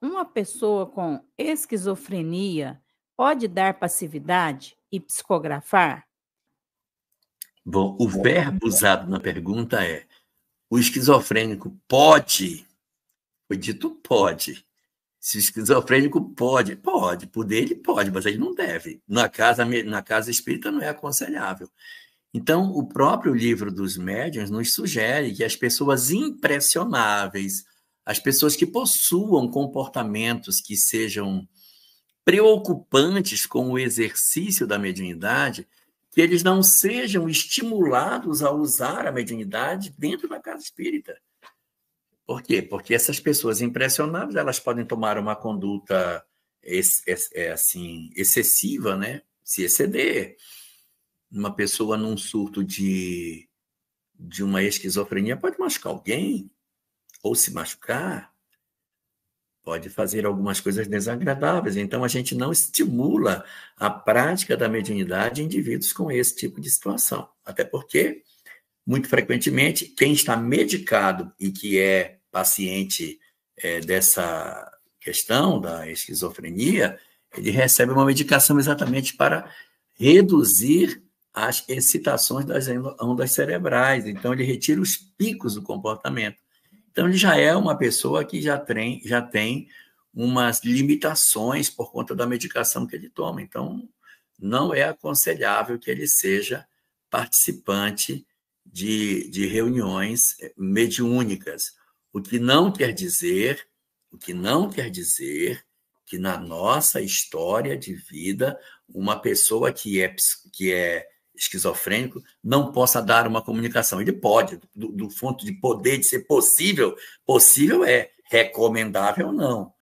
uma pessoa com esquizofrenia pode dar passividade e psicografar? Bom, o verbo usado na pergunta é: o esquizofrênico pode? Foi dito pode. Se o esquizofrênico pode, pode, poder ele pode, mas ele não deve. Na casa, na casa espírita não é aconselhável. Então, o próprio livro dos médiuns nos sugere que as pessoas impressionáveis, as pessoas que possuam comportamentos que sejam preocupantes com o exercício da mediunidade, que eles não sejam estimulados a usar a mediunidade dentro da casa espírita. Por quê? Porque essas pessoas impressionáveis, elas podem tomar uma conduta é, assim excessiva, né? Se exceder. Uma pessoa num surto de de uma esquizofrenia pode machucar alguém, ou se machucar, pode fazer algumas coisas desagradáveis. Então, a gente não estimula a prática da mediunidade em indivíduos com esse tipo de situação. Até porque, muito frequentemente, quem está medicado e que é paciente é, dessa questão da esquizofrenia, ele recebe uma medicação exatamente para reduzir as excitações das ondas cerebrais. Então, ele retira os picos do comportamento. Então, ele já é uma pessoa que já tem, já tem umas limitações por conta da medicação que ele toma. Então, não é aconselhável que ele seja participante de, de reuniões eh, mediúnicas. O que não quer dizer, o que não quer dizer que na nossa história de vida, uma pessoa que é, que é esquizofrênico não possa dar uma comunicação. Ele pode, do, ponto de poder de ser possível, possível é, recomendável não.